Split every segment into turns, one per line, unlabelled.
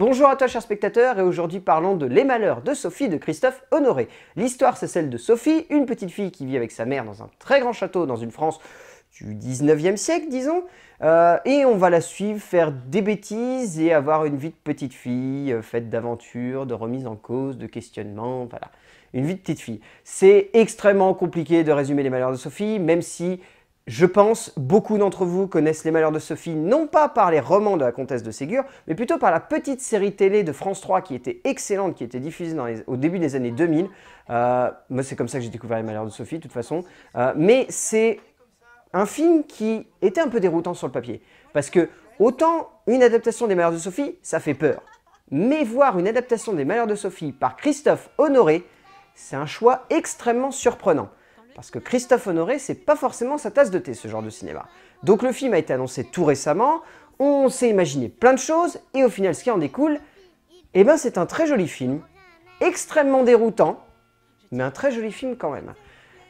Bonjour à toi chers spectateurs et aujourd'hui parlons de Les malheurs de Sophie de Christophe Honoré. L'histoire c'est celle de Sophie, une petite fille qui vit avec sa mère dans un très grand château dans une France du 19e siècle disons, euh, et on va la suivre faire des bêtises et avoir une vie de petite fille euh, faite d'aventures, de remises en cause, de questionnements, voilà, une vie de petite fille. C'est extrêmement compliqué de résumer Les malheurs de Sophie même si je pense beaucoup d'entre vous connaissent Les Malheurs de Sophie non pas par les romans de la comtesse de Ségur, mais plutôt par la petite série télé de France 3 qui était excellente, qui était diffusée au début des années 2000. Euh, moi, c'est comme ça que j'ai découvert Les Malheurs de Sophie, de toute façon. Euh, mais c'est un film qui était un peu déroutant sur le papier. Parce que autant une adaptation des Malheurs de Sophie, ça fait peur. Mais voir une adaptation des Malheurs de Sophie par Christophe Honoré, c'est un choix extrêmement surprenant. Parce que Christophe Honoré, c'est pas forcément sa tasse de thé, ce genre de cinéma. Donc le film a été annoncé tout récemment, on s'est imaginé plein de choses, et au final, ce qui en découle, eh ben c'est un très joli film, extrêmement déroutant, mais un très joli film quand même.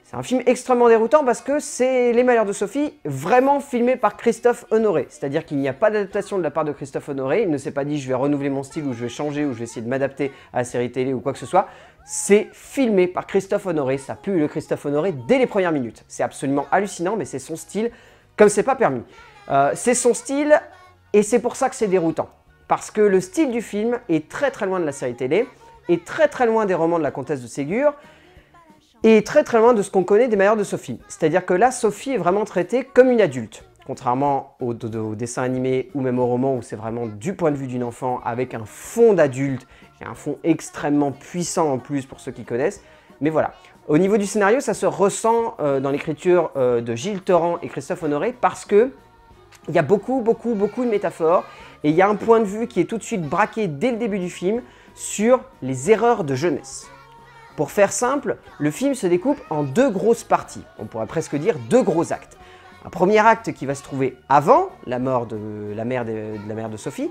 C'est un film extrêmement déroutant parce que c'est Les Malheurs de Sophie, vraiment filmé par Christophe Honoré. C'est-à-dire qu'il n'y a pas d'adaptation de la part de Christophe Honoré. Il ne s'est pas dit je vais renouveler mon style ou je vais changer ou je vais essayer de m'adapter à la série télé ou quoi que ce soit. C'est filmé par Christophe Honoré, ça pue le Christophe Honoré dès les premières minutes. C'est absolument hallucinant, mais c'est son style, comme c'est pas permis. Euh, c'est son style, et c'est pour ça que c'est déroutant. Parce que le style du film est très très loin de la série télé, est très très loin des romans de la comtesse de Ségur, et très très loin de ce qu'on connaît des meilleurs de Sophie. C'est-à-dire que là, Sophie est vraiment traitée comme une adulte contrairement aux dessins dessin animé ou même au roman où c'est vraiment du point de vue d'une enfant avec un fond d'adulte qui a un fond extrêmement puissant en plus pour ceux qui connaissent. Mais voilà. Au niveau du scénario, ça se ressent euh, dans l'écriture euh, de Gilles Torrent et Christophe Honoré parce que il y a beaucoup, beaucoup, beaucoup de métaphores et il y a un point de vue qui est tout de suite braqué dès le début du film sur les erreurs de jeunesse. Pour faire simple, le film se découpe en deux grosses parties, on pourrait presque dire deux gros actes. Un premier acte qui va se trouver avant la mort de, la mère de Sophie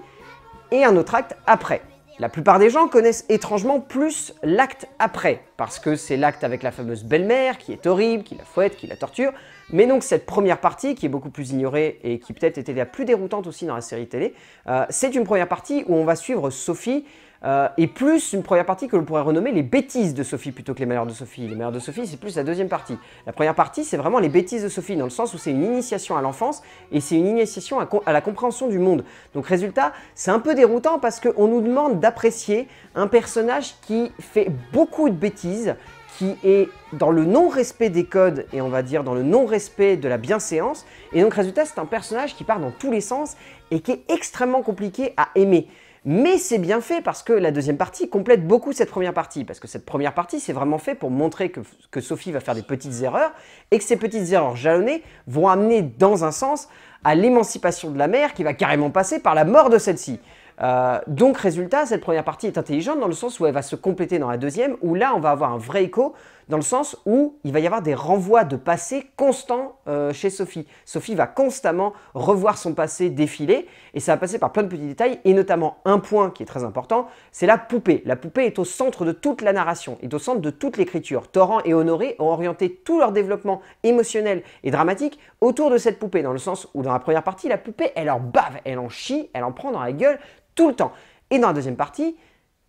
et un autre acte après. La plupart des gens connaissent étrangement plus l'acte après, parce que c'est l'acte avec la fameuse belle-mère qui est horrible, qui la fouette, qui la torture, mais donc cette première partie, qui est beaucoup plus ignorée et qui peut-être était la plus déroutante aussi dans la série télé, euh, c'est une première partie où on va suivre Sophie euh, et plus une première partie que l'on pourrait renommer les bêtises de Sophie plutôt que les malheurs de Sophie. Les malheurs de Sophie, c'est plus la deuxième partie. La première partie, c'est vraiment les bêtises de Sophie, dans le sens où c'est une initiation à l'enfance et c'est une initiation à, à, la compréhension du monde. Donc résultat, c'est un peu déroutant parce qu'on nous demande d'apprécier un personnage qui fait beaucoup de bêtises, qui est dans le non-respect des codes et on va dire dans le non-respect de la bienséance. Et donc résultat, c'est un personnage qui part dans tous les sens et qui est extrêmement compliqué à aimer. Mais c'est bien fait parce que la deuxième partie complète beaucoup cette première partie. Parce que cette première partie, c'est vraiment fait pour montrer que, que, Sophie va faire des petites erreurs et que ces petites erreurs jalonnées vont amener dans un sens à l'émancipation de la mère qui va carrément passer par la mort de celle-ci. Euh, donc résultat, cette première partie est intelligente dans le sens où elle va se compléter dans la deuxième, où là on va avoir un vrai écho dans le sens où il va y avoir des renvois de passé constants euh, chez Sophie. Sophie va constamment revoir son passé défiler, et ça va passer par plein de petits détails, et notamment un point qui est très important, c'est la poupée. La poupée est au centre de toute la narration, est au centre de toute l'écriture. Torrent et Honoré ont orienté tout leur développement émotionnel et dramatique autour de cette poupée, dans le sens où dans la première partie, la poupée, elle en bave, elle en chie, elle en prend dans la gueule tout le temps. Et dans la deuxième partie,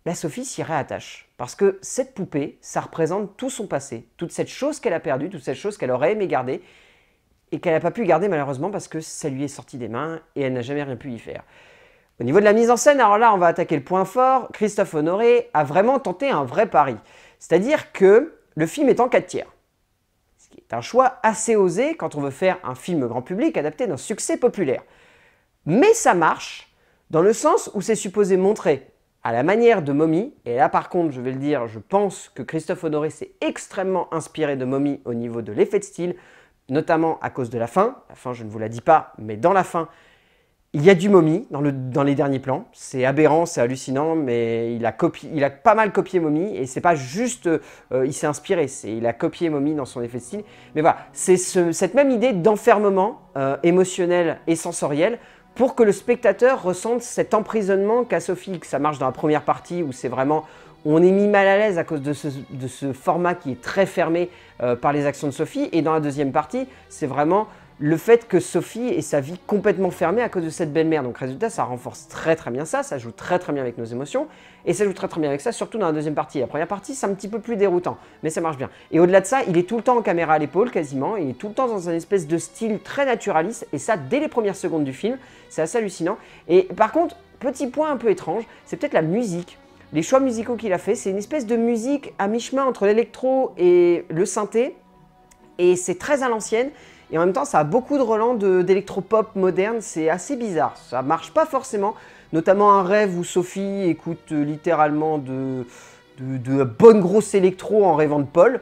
la Sophie s'y réattache. Parce que cette poupée, ça représente tout son passé, toute cette chose qu'elle a perdue, toute cette chose qu'elle aurait aimé garder, et qu'elle n'a pas pu garder malheureusement parce que ça lui est sorti des mains et elle n'a jamais rien pu y faire. Au niveau de la mise en scène, alors là, on va attaquer le point fort. Christophe Honoré a vraiment tenté un vrai pari. C'est-à-dire que le film est en 4 tiers. Ce qui est un choix assez osé quand on veut faire un film grand public adapté d'un succès populaire. Mais ça marche dans le sens où c'est supposé montrer à la manière de Mommy, et là par contre je vais le dire, je pense que Christophe Honoré s'est extrêmement inspiré de Mommy au niveau de l'effet de style, notamment à cause de la fin, la fin je ne vous la dis pas, mais dans la fin, il y a du Mommy dans, les derniers plans, c'est aberrant, c'est hallucinant, mais il a, copié, il pas mal copié Mommy, et c'est pas juste, euh, il s'est inspiré, il a copié Mommy dans son effet de style, mais voilà, c'est cette même idée d'enfermement euh, émotionnel et sensoriel, pour que le spectateur ressente cet emprisonnement qu'a Sophie, que ça marche dans la première partie où c'est vraiment on est mis mal à l'aise à cause de ce, format qui est très fermé euh, par les actions de Sophie. Et dans la deuxième partie, c'est vraiment le fait que Sophie ait sa vie complètement fermée à cause de cette belle-mère. Donc résultat, ça renforce très très bien ça, ça joue très très bien avec nos émotions, et ça joue très très bien avec ça, surtout dans la deuxième partie. La première partie, c'est un petit peu plus déroutant, mais ça marche bien. Et au-delà de ça, il est tout le temps en caméra à l'épaule quasiment, il est tout le temps dans un espèce de style très naturaliste, et ça dès les premières secondes du film, c'est assez hallucinant. Et par contre, petit point un peu étrange, c'est peut-être la musique les choix musicaux qu'il a fait, c'est une espèce de musique à mi-chemin entre l'électro et le synthé. Et c'est très à l'ancienne. Et en même temps, ça a beaucoup de relents d'électropop moderne, c'est assez bizarre. Ça marche pas forcément, notamment un rêve où Sophie écoute euh, littéralement de, de, de bonnes grosses électro en rêvant de Paul,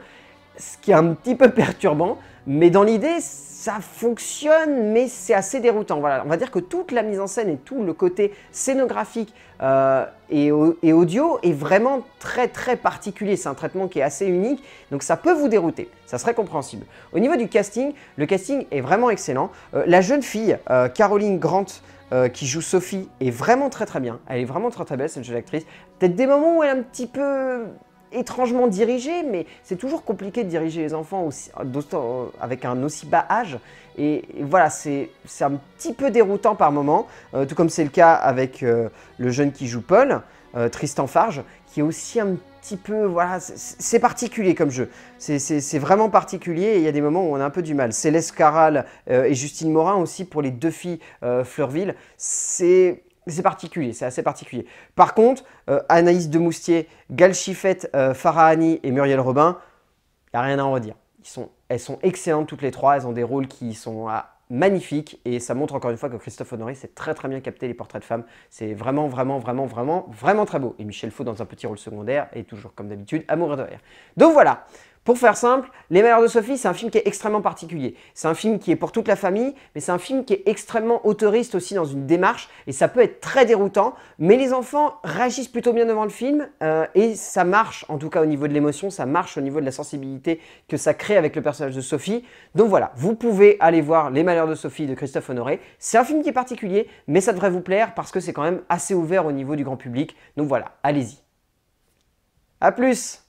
ce qui est un petit peu perturbant. Mais dans l'idée, ça fonctionne, mais c'est assez déroutant. Voilà, on va dire que toute la mise en scène et tout le côté scénographique euh, et, audio est vraiment très très particulier. C'est un traitement qui est assez unique, donc ça peut vous dérouter. Ça serait compréhensible. Au niveau du casting, le casting est vraiment excellent. Euh, la jeune fille, euh, Caroline Grant, qui joue Sophie est vraiment très très bien. Elle est vraiment très très belle cette jeune actrice. Peut-être des moments où elle est un petit peu étrangement dirigé, mais c'est toujours compliqué de diriger les enfants aussi, avec un aussi bas âge. Et, voilà, c'est un petit peu déroutant par moment, euh, tout comme c'est le cas avec euh, le jeune qui joue Paul, euh, Tristan Farge, qui est aussi un petit peu... Voilà, c'est particulier comme jeu. C'est vraiment particulier et il y a des moments où on a un peu du mal. Céleste Caral et Justine Morin aussi pour les deux filles Fleurville. C'est c'est particulier, c'est assez particulier. Par contre, euh, Anaïs de Moustier, Gal Chiffette, euh, Farahani et Muriel Robin, il n'y a rien à en redire. elles sont excellentes toutes les trois, elles ont des rôles qui sont ah, magnifiques et ça montre encore une fois que Christophe Honoré s'est très très bien capté les portraits de femmes. C'est vraiment, vraiment, vraiment, vraiment, vraiment très beau. Et Michel Faux dans un petit rôle secondaire est toujours comme d'habitude amoureux mourir de rire. Donc voilà, pour faire simple, Les Malheurs de Sophie, c'est un film qui est extrêmement particulier. C'est un film qui est pour toute la famille, mais c'est un film qui est extrêmement autoriste aussi dans une démarche, et ça peut être très déroutant, mais les enfants réagissent plutôt bien devant le film, euh, et ça marche, en tout cas au niveau de l'émotion, ça marche au niveau de la sensibilité que ça crée avec le personnage de Sophie. Donc voilà, vous pouvez aller voir Les Malheurs de Sophie de Christophe Honoré. C'est un film qui est particulier, mais ça devrait vous plaire parce que c'est quand même assez ouvert au niveau du grand public. Donc voilà, allez-y. A plus